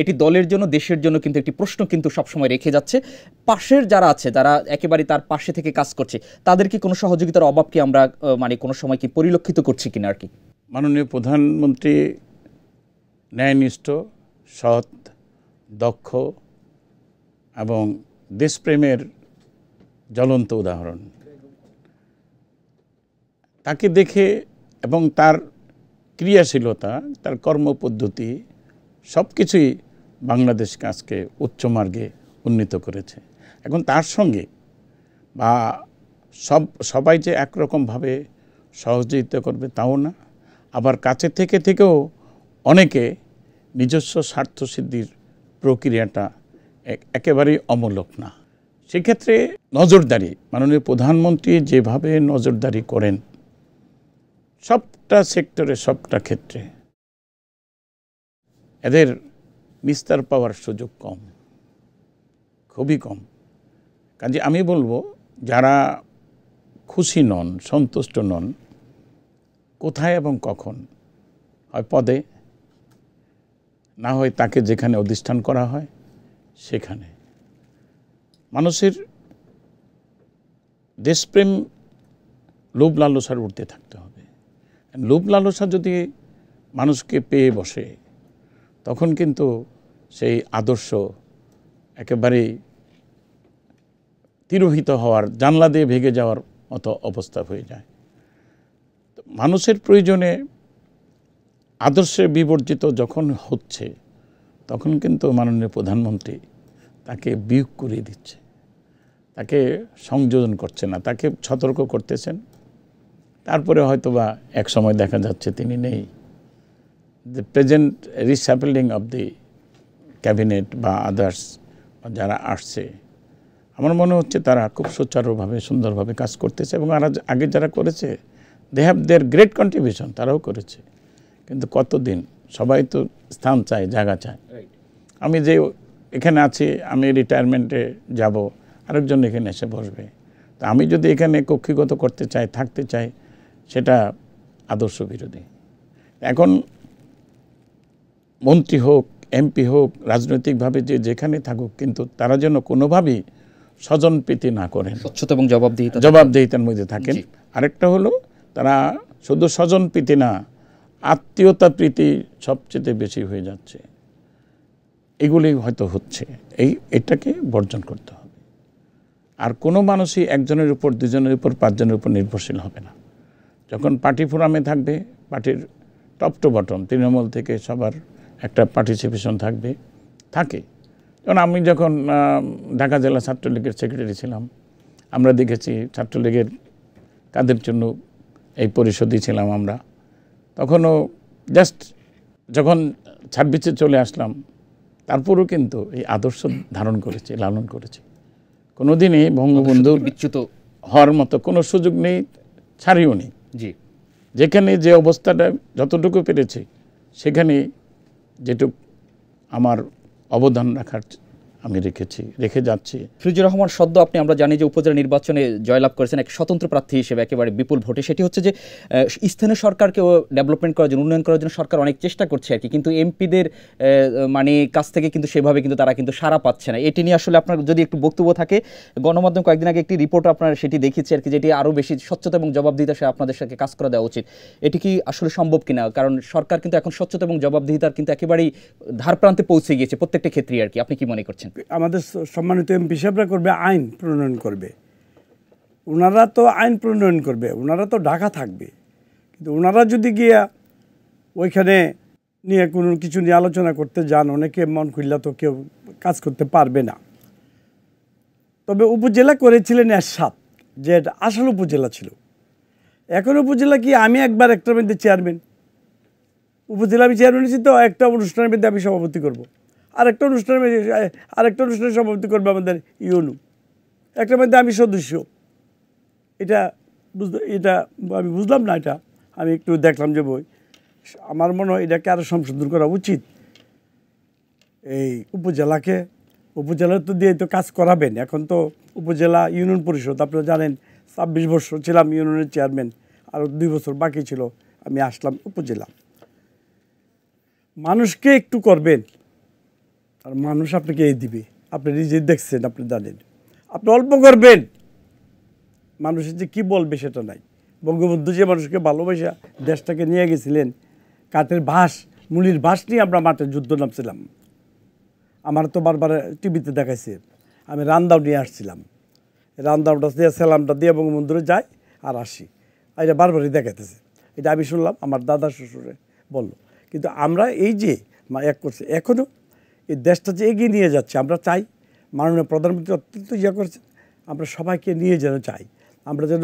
এটি দলের জন্য দেশের জন্য কিন্তু একটি প্রশ্ন কিন্তু সবসময় রেখে যাচ্ছে পাশের যারা আছে যারা একেবারে তার পাশে থেকে কাজ করছে তাদের কি কোনো সহযোগিতার অভাব কি আমরা মানে কোনো সময় কি পরিলক্ষিত করছি কিনা আর কি মাননীয় প্রধানমন্ত্রী ন্যায়নিষ্ঠ সৎ দক্ষ এবং দেশপ্রেমের জ্বলন্ত উদাহরণ তাকে দেখে এবং তার ক্রিয়াশীলতা তার কর্মপদ্ধতি সব কিছুই বাংলাদেশকে আজকে উচ্চমার্গে উন্নীত করেছে এখন তার সঙ্গে বা সব সবাই যে একরকমভাবে সহযোগিতা করবে তাও না আবার কাছে থেকে থেকেও অনেকে নিজস্ব স্বার্থসিদ্ধির প্রক্রিয়াটা একেবারেই অমূলক না সেক্ষেত্রে নজরদারি মাননীয় প্রধানমন্ত্রী যেভাবে নজরদারি করেন সবটা সেক্টরে সবটা ক্ষেত্রে এদের বিস্তার পাওয়ার সুযোগ কম খুবই কম কাজে আমি বলবো যারা খুশি নন সন্তুষ্ট নন কোথায় এবং কখন হয় পদে না হয় তাকে যেখানে অধিষ্ঠান করা হয় সেখানে মানুষের দেশপ্রেম লোভ লালসার উঠতে থাকতে হবে লোভ লালসা যদি মানুষকে পেয়ে বসে তখন কিন্তু সেই আদর্শ একেবারেই তিরোহিত হওয়ার জানলা দিয়ে ভেঙে যাওয়ার মতো অবস্থা হয়ে যায় মানুষের প্রয়োজনে আদর্শে বিবর্জিত যখন হচ্ছে তখন কিন্তু মাননীয় প্রধানমন্ত্রী তাকে বিয়োগ করিয়ে দিচ্ছে তাকে সংযোজন করছে না তাকে সতর্ক করতেছেন তারপরে হয়তোবা এক সময় দেখা যাচ্ছে তিনি নেই the present reshuffling of the cabinet বা আদার্স যারা আসছে আমার মনে হচ্ছে তারা খুব সুচারুভাবে সুন্দরভাবে কাজ করতেছে এবং আর আগে যারা করেছে they have their great contribution তারাও করেছে কিন্তু কতদিন সবাই তো স্থান চায় জায়গা চায় আমি যে এখানে আছি আমি রিটায়ারমেন্টে যাব আরেকজন এখানে এসে বসবে তা আমি যদি এখানে কক্ষিগত করতে চাই থাকতে চাই সেটা আদর্শ বিরোধী এখন মন্ত্রী হোক এমপি হোক রাজনৈতিকভাবে যে যেখানে থাকুক কিন্তু তারা যেন কোনোভাবেই স্বজন প্রীতি না করেন স্বচ্ছতা এবং জবাবদিহিতা জবাবদিহিতার মধ্যে থাকেন আরেকটা হলো তারা শুধু স্বজন প্রীতি না আত্মীয়তা প্রীতি সবচেয়ে বেশি হয়ে যাচ্ছে এগুলি হয়তো হচ্ছে এই এটাকে বর্জন করতে হবে আর কোনো মানুষই একজনের উপর দুজনের উপর পাঁচজনের উপর নির্ভরশীল হবে না যখন পার্টি ফোরামে থাকবে পার্টির টপ টু বটম তৃণমূল থেকে সবার একটা পার্টিসিপেশন থাকবে থাকে যেমন আমি যখন ঢাকা জেলা ছাত্রলীগের সেক্রেটারি ছিলাম আমরা দেখেছি ছাত্রলীগের কাদের জন্য এই পরিষদই ছিলাম আমরা তখনও জাস্ট যখন ছাব্বিশে চলে আসলাম তারপরও কিন্তু এই আদর্শ ধারণ করেছে লালন করেছে কোনো দিনই বঙ্গবন্ধু বিচ্যুত হওয়ার মতো কোনো সুযোগ নেই ছাড়িও নেই জি যেখানে যে অবস্থাটা যতটুকু পেরেছি সেখানে যেটুক আমার অবদান রাখার আমি রেখেছি রেখে যাচ্ছি ফিরুজুর রহমান সদ্য আপনি আমরা জানি যে উপজেলা নির্বাচনে জয়লাভ করেছেন এক স্বতন্ত্র প্রার্থী হিসেবে একেবারে বিপুল ভোটে সেটি হচ্ছে যে স্থানীয় সরকারকেও ডেভেলপমেন্ট করার জন্য উন্নয়ন করার জন্য সরকার অনেক চেষ্টা করছে আর কি কিন্তু এমপিদের মানে কাছ থেকে কিন্তু সেভাবে কিন্তু তারা কিন্তু সারা পাচ্ছে না এটি নিয়ে আসলে আপনার যদি একটু বক্তব্য থাকে গণমাধ্যম কয়েকদিন আগে একটি রিপোর্ট আপনার সেটি দেখেছি আর কি যেটি আরও বেশি স্বচ্ছতা এবং জবাবদিহিতা সে আপনাদের সাথে কাজ করা দেওয়া উচিত এটি কি আসলে সম্ভব কিনা কারণ সরকার কিন্তু এখন স্বচ্ছতা এবং জবাবদিহিতার কিন্তু একেবারেই ধারপ্রান্তে পৌঁছে গিয়েছে প্রত্যেকটা ক্ষেত্রেই আর কি আপনি কি মনে করছেন আমাদের সম্মানিত এমপি সাহেবরা করবে আইন প্রণয়ন করবে ওনারা তো আইন প্রণয়ন করবে ওনারা তো ঢাকা থাকবে কিন্তু ওনারা যদি গিয়া ওইখানে নিয়ে কোনো কিছু নিয়ে আলোচনা করতে যান অনেকে মন খুললা তো কেউ কাজ করতে পারবে না তবে উপজেলা করেছিলেন এরশাদ যে আসল উপজেলা ছিল এখন উপজেলা কি আমি একবার একটা মধ্যে চেয়ারম্যান উপজেলা আমি চেয়ারম্যান হয়েছি তো একটা অনুষ্ঠানের মধ্যে আমি সভাপতি করবো আরেকটা অনুষ্ঠানে আরেকটা অনুষ্ঠানে সমাপ্তি করবে আমাদের ইউনু একটা মধ্যে আমি সদস্য এটা বুঝতে এটা আমি বুঝলাম না এটা আমি একটু দেখলাম যে বই আমার মনে হয় এটাকে আরও সংশোধন করা উচিত এই উপজেলাকে উপজেলা তো দিয়ে তো কাজ করাবেন এখন তো উপজেলা ইউনিয়ন পরিষদ আপনারা জানেন ছাব্বিশ বছর ছিলাম ইউনিয়নের চেয়ারম্যান আরও দুই বছর বাকি ছিল আমি আসলাম উপজেলা মানুষকে একটু করবেন আর মানুষ আপনাকে এই দিবে আপনি নিজে দেখছেন আপনি জানেন আপনি অল্প করবেন মানুষের যে কী বলবে সেটা নাই বঙ্গবন্ধু যে মানুষকে ভালোবাসা দেশটাকে নিয়ে গেছিলেন কাঠের ভাস মুলির ভাস নিয়ে আমরা মাঠে যুদ্ধ নামছিলাম আমার তো বারবার টিভিতে দেখাইছে আমি রান্দাও নিয়ে আসছিলাম রান্দাওটা দিয়ে সেলামটা দিয়ে বঙ্গবন্ধুরে যাই আর আসি এটা বারবারই দেখাইতেছে এটা আমি শুনলাম আমার দাদা শ্বশুরে বলল কিন্তু আমরা এই যে এক করছে এখনও এই দেশটা যে এগিয়ে নিয়ে যাচ্ছে আমরা চাই মাননীয় প্রধানমন্ত্রী অত্যন্ত ইয়ে করেছেন আমরা সবাইকে নিয়ে যেন চাই আমরা যেন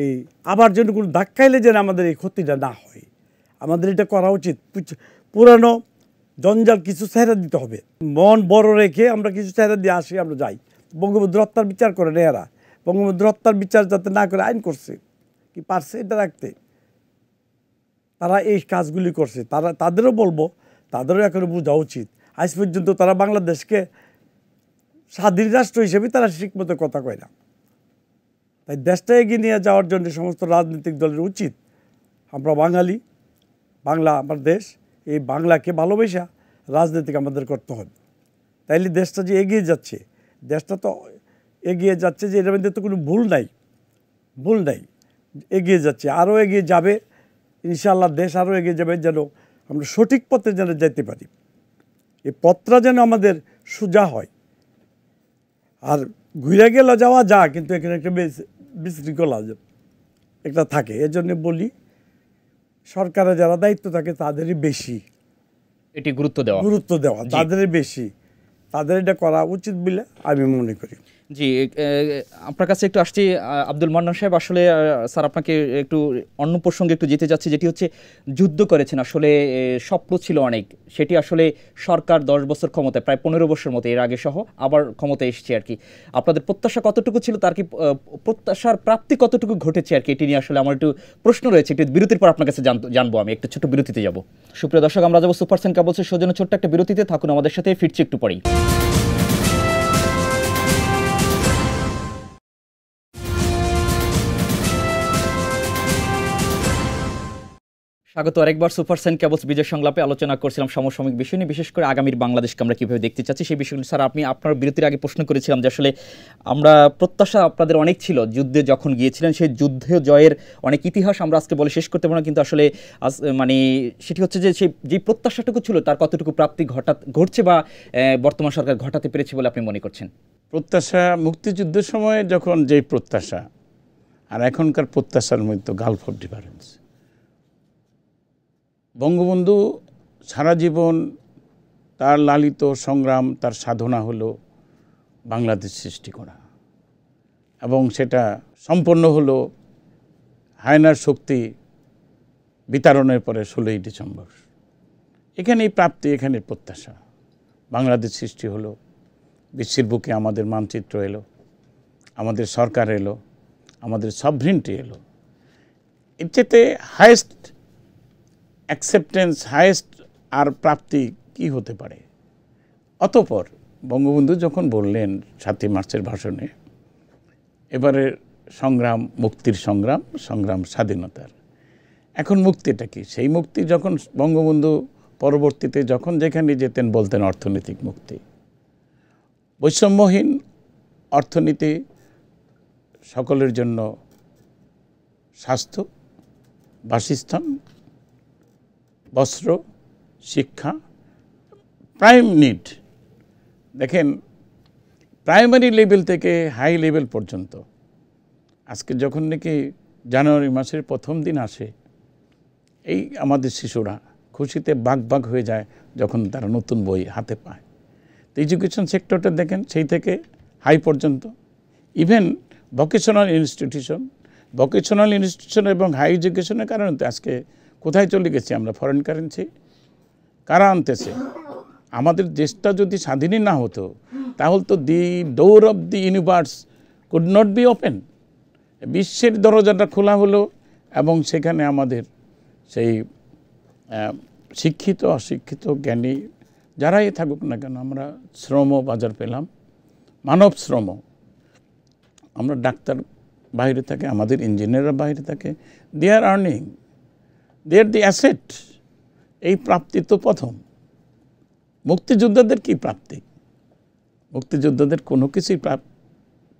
এই আবার যেন কোনো ধাক্কাইলে যেন আমাদের এই ক্ষতিটা না হয় আমাদের এটা করা উচিত পুরানো জঞ্জাল কিছু চেহারা দিতে হবে মন বড় রেখে আমরা কিছু চেহারা দিয়ে আসি আমরা যাই বঙ্গবন্ধু হত্যার বিচার করে এরা বঙ্গবন্ধু হত্যার বিচার যাতে না করে আইন করছে কি পারছে এটা রাখতে তারা এই কাজগুলি করছে তারা তাদেরও বলবো তাদেরও এখন বোঝা উচিত আজ পর্যন্ত তারা বাংলাদেশকে স্বাধীন রাষ্ট্র হিসেবে তারা ঠিকমতো কথা কয় না তাই দেশটা এগিয়ে নিয়ে যাওয়ার জন্য সমস্ত রাজনৈতিক দলের উচিত আমরা বাঙালি বাংলা আমার দেশ এই বাংলাকে ভালোবেসা রাজনৈতিক আমাদের করতে হবে তাইলে দেশটা যে এগিয়ে যাচ্ছে দেশটা তো এগিয়ে যাচ্ছে যে এর মধ্যে তো কোনো ভুল নাই ভুল নাই এগিয়ে যাচ্ছে আরও এগিয়ে যাবে ইনশাআল্লাহ দেশ আরও এগিয়ে যাবে যেন আমরা সঠিক পথে যেন যেতে পারি এই পত্রা যেন আমাদের সোজা হয় আর ঘুরে গেলে যাওয়া যা কিন্তু এখানে একটা বিশৃঙ্খল একটা থাকে এজন্য বলি সরকারে যারা দায়িত্ব থাকে তাদেরই বেশি এটি গুরুত্ব দেওয়া গুরুত্ব দেওয়া তাদেরই বেশি তাদের এটা করা উচিত বলে আমি মনে করি জি আপনার কাছে একটু আসছি আব্দুল মান্নান সাহেব আসলে স্যার আপনাকে একটু অন্য প্রসঙ্গে একটু যেতে যাচ্ছি যেটি হচ্ছে যুদ্ধ করেছেন আসলে স্বপ্ন ছিল অনেক সেটি আসলে সরকার দশ বছর ক্ষমতায় প্রায় পনেরো বছর মতো এর আগে সহ আবার ক্ষমতায় এসেছে আর কি আপনাদের প্রত্যাশা কতটুকু ছিল তার কি প্রত্যাশার প্রাপ্তি কতটুকু ঘটেছে আর কি এটি নিয়ে আসলে আমার একটু প্রশ্ন রয়েছে একটু বিরতির পর আপনার কাছে জানবো আমি একটু ছোট বিরতিতে যাব সুপ্রিয় দর্শক আমরা যাবো সুপারসেন কেবলসের সৌজন্য ছোট্ট একটা বিরতিতে থাকুন আমাদের সাথে ফিরছি একটু পরেই স্বাগত আরেকবার সুপার সেন কেবলস বিজয় সংলাপে আলোচনা করছিলাম সমসাময়িক বিষয় নিয়ে বিশেষ করে আগামীর বাংলাদেশকে আমরা কীভাবে দেখতে চাচ্ছি সেই বিষয়গুলি স্যার আপনি আপনার বিরতির আগে প্রশ্ন করেছিলাম যে আসলে আমরা প্রত্যাশা আপনাদের অনেক ছিল যুদ্ধে যখন গিয়েছিলেন সেই যুদ্ধে জয়ের অনেক ইতিহাস আমরা আজকে বলে শেষ করতে পারবো না কিন্তু আসলে মানে সেটি হচ্ছে যে সেই যে প্রত্যাশাটুকু ছিল তার কতটুকু প্রাপ্তি ঘটা ঘটছে বা বর্তমান সরকার ঘটাতে পেরেছে বলে আপনি মনে করছেন প্রত্যাশা মুক্তিযুদ্ধের সময় যখন যেই প্রত্যাশা আর এখনকার প্রত্যাশার মধ্যে গালফ অফ ডিফারেন্স বঙ্গবন্ধু সারা জীবন তার লালিত সংগ্রাম তার সাধনা হলো বাংলাদেশ সৃষ্টি করা এবং সেটা সম্পন্ন হলো হায়নার শক্তি বিতরণের পরে ষোলোই ডিসেম্বর এখানেই প্রাপ্তি এখানে প্রত্যাশা বাংলাদেশ সৃষ্টি হলো বিশ্বের বুকে আমাদের মানচিত্র এলো আমাদের সরকার এলো আমাদের সভরিনটি এলো এর চেতে হায়েস্ট অ্যাকসেপ্টেন্স হায়েস্ট আর প্রাপ্তি কি হতে পারে অতপর বঙ্গবন্ধু যখন বললেন সাতই মার্চের ভাষণে এবারের সংগ্রাম মুক্তির সংগ্রাম সংগ্রাম স্বাধীনতার এখন মুক্তিটা কি সেই মুক্তি যখন বঙ্গবন্ধু পরবর্তীতে যখন যেখানে যেতেন বলতেন অর্থনৈতিক মুক্তি বৈষম্যহীন অর্থনীতি সকলের জন্য স্বাস্থ্য বাসস্থান বস্ত্র শিক্ষা প্রাইম নিড দেখেন প্রাইমারি লেভেল থেকে হাই লেভেল পর্যন্ত আজকে যখন নাকি জানুয়ারি মাসের প্রথম দিন আসে এই আমাদের শিশুরা খুশিতে বাঘ বাঘ হয়ে যায় যখন তারা নতুন বই হাতে পায় তো এডুকেশন সেক্টরটা দেখেন সেই থেকে হাই পর্যন্ত even vocational institution vocational institution এবং হাই এডুকেশনের কারণে আজকে কোথায় চলে গেছি আমরা ফরেন কারেন্সি কারা আনতেছে আমাদের দেশটা যদি স্বাধীনই না হতো তাহলে তো the door of the universe could not be open বিশ্বের দরজাটা খোলা হলো এবং সেখানে আমাদের সেই শিক্ষিত অশিক্ষিত জ্ঞানী যারাই থাকুক না কেন আমরা শ্রম বাজার পেলাম মানব শ্রম আমরা ডাক্তার বাইরে থাকে আমাদের ইঞ্জিনিয়াররা বাইরে থাকে দে আর আর্নিং দে আর দি অ্যাসেট এই প্রাপ্তি তো প্রথম মুক্তিযোদ্ধাদের কি প্রাপ্তি মুক্তিযোদ্ধাদের কোনো কিছুই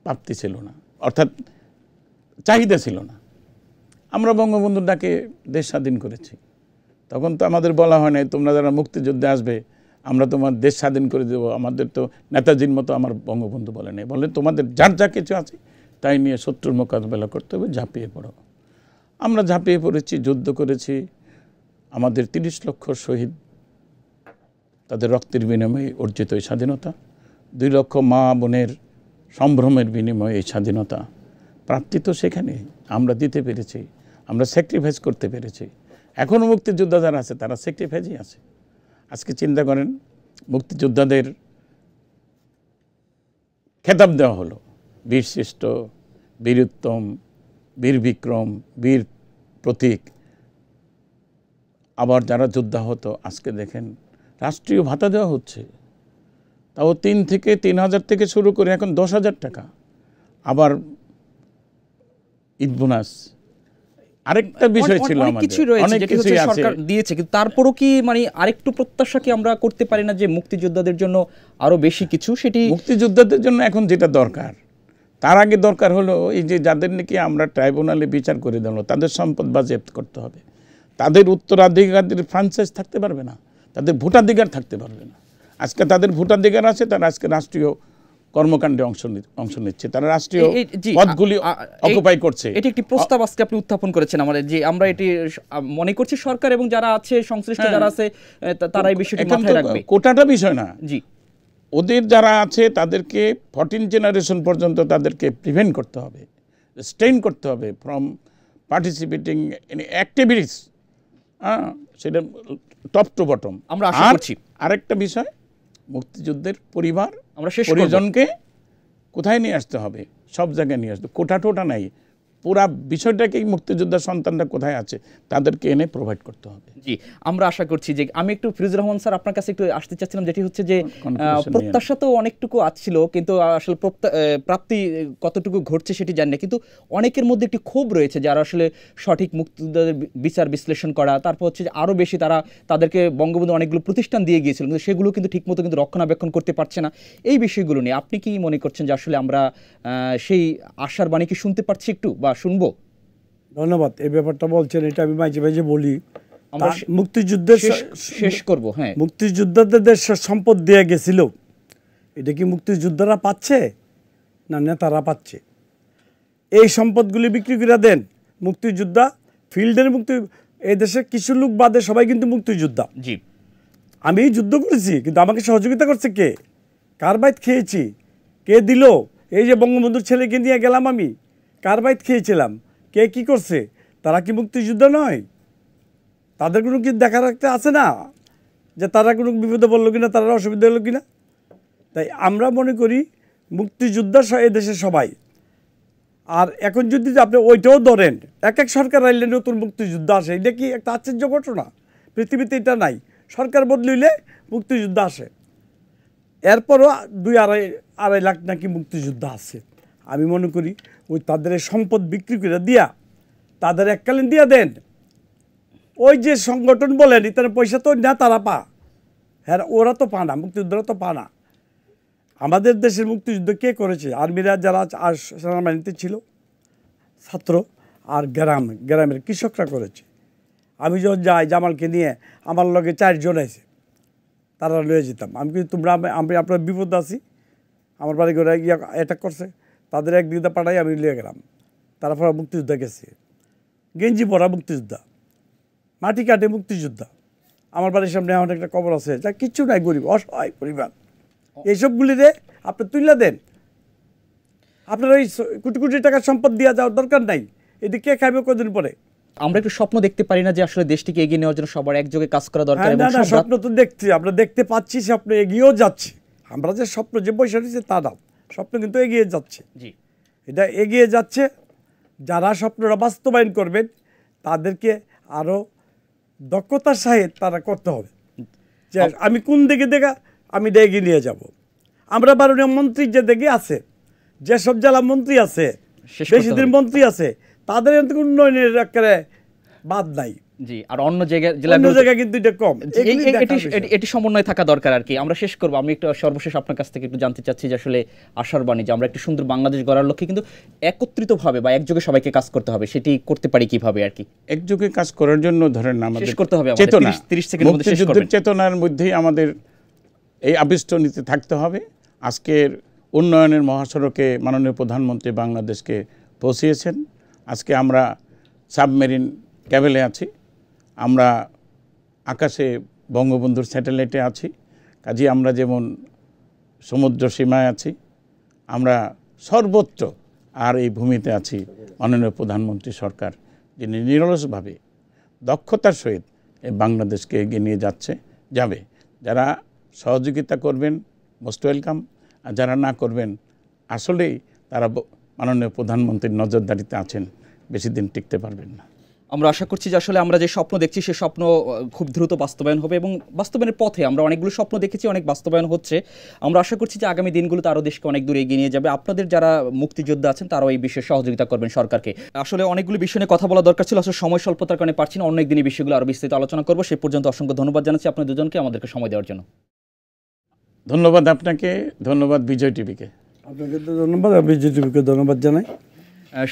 প্রাপ্তি ছিল না অর্থাৎ চাহিদা ছিল না আমরা বঙ্গবন্ধুর ডাকে দেশ স্বাধীন করেছি তখন তো আমাদের বলা হয় নাই তোমরা যারা মুক্তিযুদ্ধে আসবে আমরা তোমার দেশ স্বাধীন করে দেবো আমাদের তো নেতাজির মতো আমার বঙ্গবন্ধু বলে নেই বলে তোমাদের যার যা কিছু আছে তাই নিয়ে শত্রুর মোকাবেলা করতে হবে ঝাঁপিয়ে পড়ো আমরা ঝাঁপিয়ে পড়েছি যুদ্ধ করেছি আমাদের তিরিশ লক্ষ শহীদ তাদের রক্তের বিনিময়ে অর্জিত এই স্বাধীনতা দুই লক্ষ মা বোনের সম্ভ্রমের বিনিময়ে এই স্বাধীনতা প্রাপ্তি তো সেখানে আমরা দিতে পেরেছি আমরা স্যাক্রিফাইস করতে পেরেছি এখনও মুক্তিযোদ্ধা যারা আছে তারা স্যাক্রিফাইসই আছে আজকে চিন্তা করেন মুক্তিযোদ্ধাদের খেতাব দেওয়া হলো বীরশ্রেষ্ঠ বীরুত্তম বীর বিক্রম বীর প্রতীক আবার যারা যোদ্ধা হতো আজকে দেখেন রাষ্ট্রীয় ভাতা দেওয়া হচ্ছে তাও তিন থেকে তিন হাজার থেকে শুরু করে এখন দশ হাজার টাকা আবার ইদবোনাস বোনাস আরেকটা বিষয় ছিল দিয়েছে কিন্তু তারপরও কি মানে আরেকটু প্রত্যাশা কি আমরা করতে পারি না যে মুক্তিযোদ্ধাদের জন্য আরো বেশি কিছু সেটি মুক্তিযোদ্ধাদের জন্য এখন যেটা দরকার তার আগে দরকার হলো এই যে যাদের নাকি আমরা ট্রাইব্যুনালে বিচার করে দিল তাদের সম্পদ বাজেয়াপ্ত করতে হবে তাদের উত্তরাধিকারদের ফ্রান্সাইজ থাকতে পারবে না তাদের ভোটাধিকার থাকতে পারবে না আজকে তাদের ভোটাধিকার আছে তারা আজকে রাষ্ট্রীয় কর্মকাণ্ডে অংশ অংশ নিচ্ছে তারা রাষ্ট্রীয় পদগুলি অকুপাই করছে এটি একটি প্রস্তাব আজকে আপনি উত্থাপন করেছেন আমাদের যে আমরা এটি মনে করছি সরকার এবং যারা আছে সংশ্লিষ্ট হ্যাঁ। যারা আছে তারা এই বিষয়টি মাথায় রাখবে কোটাটা বিষয় না জি ওদের যারা আছে তাদেরকে ফর্টিন জেনারেশন পর্যন্ত তাদেরকে প্রিভেন্ট করতে হবে স্টেইন করতে হবে ফ্রম পার্টিসিপেটিং অ্যাক্টিভিটিস হ্যাঁ সেটা টপ টু বটম আমরা আশা আরেকটা বিষয় মুক্তিযুদ্ধের পরিবার আমরা শেষ পরিজনকে কোথায় নিয়ে আসতে হবে সব জায়গায় নিয়ে আসতে কোটা টোটা নাই পুরা বিষয়টাকেই মুক্তিযোদ্ধা সন্তানরা কোথায় আছে তাদেরকে এনে প্রোভাইড করতে হবে জি আমরা আশা করছি যে আমি একটু ফিরুজুর রহমান স্যার আপনার কাছে একটু আসতে চাচ্ছিলাম যেটি হচ্ছে যে প্রত্যাশা তো অনেকটুকু আছিল কিন্তু আসলে প্রাপ্তি কতটুকু ঘটছে সেটি জানি না কিন্তু অনেকের মধ্যে একটি ক্ষোভ রয়েছে যারা আসলে সঠিক মুক্তিযোদ্ধাদের বিচার বিশ্লেষণ করা তারপর হচ্ছে যে আরও বেশি তারা তাদেরকে বঙ্গবন্ধু অনেকগুলো প্রতিষ্ঠান দিয়ে গিয়েছিল কিন্তু সেগুলো কিন্তু ঠিকমতো কিন্তু রক্ষণাবেক্ষণ করতে পারছে না এই বিষয়গুলো নিয়ে আপনি কি মনে করছেন যে আসলে আমরা সেই আশার বাণী কি শুনতে পারছি একটু বা শুনবো ধন্যবাদ এই ব্যাপারটা বলছেন এটা আমি মাঝে মাঝে বলি মুক্তিযুদ্ধের শেষ করব হ্যাঁ মুক্তিযোদ্ধাদের সম্পদ দেওয়া গেছিল এটা কি মুক্তিযোদ্ধারা পাচ্ছে না নেতারা পাচ্ছে এই সম্পদগুলি বিক্রি করে দেন মুক্তিযোদ্ধা ফিল্ডের মুক্তি এই দেশে কিছু লোক বাদে সবাই কিন্তু মুক্তিযোদ্ধা জি আমি যুদ্ধ করেছি কিন্তু আমাকে সহযোগিতা করছে কে কার বাইত খেয়েছি কে দিল এই যে বঙ্গবন্ধুর ছেলেকে নিয়ে গেলাম আমি কার বাইত খেয়েছিলাম কে কি করছে তারা কি মুক্তিযুদ্ধ নয় তাদের কোনো কি দেখা রাখতে আছে না যে তারা কোনো বিপদে পড়লো কিনা তারা অসুবিধা হলো কিনা তাই আমরা মনে করি মুক্তিযোদ্ধা এ দেশে সবাই আর এখন যদি আপনি ওইটাও ধরেন এক এক সরকার আইলে নতুন মুক্তিযুদ্ধ আসে এটা কি একটা আশ্চর্য ঘটনা পৃথিবীতে এটা নাই সরকার বদলিলে মুক্তিযুদ্ধ আসে এরপরও দুই আড়াই আড়াই লাখ নাকি মুক্তিযুদ্ধ আছে আমি মনে করি ওই তাদের সম্পদ বিক্রি করে দিয়া তাদের এককালীন দিয়া দেন ওই যে সংগঠন বলেন তার পয়সা তো না তারা পা হ্যাঁ ওরা তো পা না তো পা না আমাদের দেশের মুক্তিযুদ্ধ কে করেছে আর্মিরা যারা আর সেনাবাহিনীতে ছিল ছাত্র আর গ্রাম গ্রামের কৃষকরা করেছে আমি যখন যাই জামালকে নিয়ে আমার লগে চারজন আছে তারা লয়ে যেতাম আমি কিন্তু তোমরা আমি আপনার বিপদ আছি আমার বাড়ি ঘরে গিয়ে অ্যাটাক করছে তাদের একদিকে পাঠাই আমি লিয়ে গেলাম তারপর মুক্তিযোদ্ধা গেছে গেঞ্জি পরা মুক্তিযোদ্ধা মাটি কাটে মুক্তিযোদ্ধা আমার বাড়ির সামনে আমার একটা কবর আছে যা কিচ্ছু নাই গরিব অসহায় পরিবার রে আপনি তুললে দেন আপনার ওই কোটি কোটি টাকার সম্পদ দেওয়া যাওয়ার দরকার নাই এটি কে খাইবে কদিন পরে আমরা একটু স্বপ্ন দেখতে পারি না যে আসলে দেশটিকে এগিয়ে নেওয়ার জন্য সবার একযোগে কাজ করা দরকার হ্যাঁ, স্বপ্ন তো দেখছি আমরা দেখতে পাচ্ছি স্বপ্ন এগিয়েও যাচ্ছি আমরা যে স্বপ্ন যে বৈশাখ তা না স্বপ্ন কিন্তু এগিয়ে যাচ্ছে জি এটা এগিয়ে যাচ্ছে যারা স্বপ্নটা বাস্তবায়ন করবেন তাদেরকে আরও দক্ষতার সাহেব তারা করতে হবে যে আমি কোন দিকে দেখা আমি এটা এগিয়ে নিয়ে যাব। আমরা বারণীয় মন্ত্রী যে দিকে আছে যেসব জেলা মন্ত্রী আছে বেশি দিন মন্ত্রী আছে তাদের উন্নয়নের একেবারে বাদ নাই জি আর অন্য জায়গায় জেলা অন্য জায়গায় কিন্তু এটা কম এটি এটি সমন্বয় থাকা দরকার আর কি আমরা শেষ করব আমি একটু সর্বশেষ আপনার কাছ থেকে একটু জানতে চাচ্ছি যে আসলে আশার বাণী যে আমরা একটি সুন্দর বাংলাদেশ গড়ার লক্ষ্যে কিন্তু একত্রিতভাবে বা একযোগে সবাইকে কাজ করতে হবে সেটি করতে পারি কিভাবে আর কি একযোগে কাজ করার জন্য ধরেন আমাদের শেষ করতে হবে চেতনা 30 সেকেন্ডের মধ্যে শেষ করবেন চেতনার মধ্যেই আমাদের এই আবিষ্ট নীতি থাকতে হবে আজকের উন্নয়নের মহাসড়কে মাননীয় প্রধানমন্ত্রী বাংলাদেশকে পৌঁছিয়েছেন আজকে আমরা সাবমেরিন ক্যাবেলে আছি আমরা আকাশে বঙ্গবন্ধুর স্যাটেলাইটে আছি কাজে আমরা যেমন সমুদ্র সীমায় আছি আমরা সর্বোচ্চ আর এই ভূমিতে আছি অনন্য প্রধানমন্ত্রী সরকার যিনি নিরলসভাবে দক্ষতার সহিত এই বাংলাদেশকে এগিয়ে নিয়ে যাচ্ছে যাবে যারা সহযোগিতা করবেন মোস্ট ওয়েলকাম আর যারা না করবেন আসলেই তারা মাননীয় প্রধানমন্ত্রীর নজরদারিতে আছেন বেশি দিন টিকতে পারবেন না আমরা আশা করছি যে আসলে আমরা যে স্বপ্ন দেখছি সে স্বপ্ন খুব দ্রুত বাস্তবায়ন হবে এবং বাস্তবায়নের পথে আমরা অনেকগুলো স্বপ্ন দেখেছি অনেক বাস্তবায়ন হচ্ছে আমরা আশা করছি যে আগামী দিনগুলোতে আরও দেশকে অনেক দূরে এগিয়ে নিয়ে যাবে আপনাদের যারা মুক্তিযোদ্ধা আছেন তারাও এই বিষয়ে সহযোগিতা করবেন সরকারকে আসলে অনেকগুলো বিষয় নিয়ে কথা বলা দরকার ছিল আসলে সময় স্বল্পতার কারণে পারছি না অনেক দিনই বিষয়গুলো আরও বিস্তারিত আলোচনা করবো সে পর্যন্ত অসংখ্য ধন্যবাদ জানাচ্ছি আপনার দুজনকে আমাদেরকে সময় দেওয়ার জন্য ধন্যবাদ আপনাকে ধন্যবাদ বিজয় টিভিকে আপনাকে ধন্যবাদ বিজয় টিভিকে ধন্যবাদ জানাই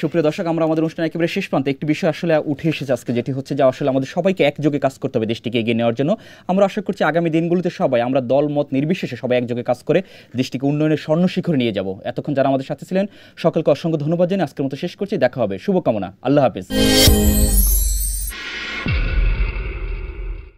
সুপ্রিয় দর্শক আমরা আমাদের অনুষ্ঠানে একেবারে শেষ প্রান্তে একটি বিষয় আসলে উঠে এসেছে আজকে যেটি হচ্ছে যে আসলে আমাদের সবাইকে একযোগে কাজ করতে হবে দেশটিকে এগিয়ে নেওয়ার জন্য আমরা আশা করছি আগামী দিনগুলিতে সবাই আমরা দল মত নির্বিশেষে সবাই একযোগে কাজ করে দেশটিকে উন্নয়নের স্বর্ণ শিখরে নিয়ে যাব এতক্ষণ যারা আমাদের সাথে ছিলেন সকলকে অসংখ্য ধন্যবাদ জানিয়ে আজকের মতো শেষ করছি দেখা হবে শুভকামনা আল্লাহ হাফিজ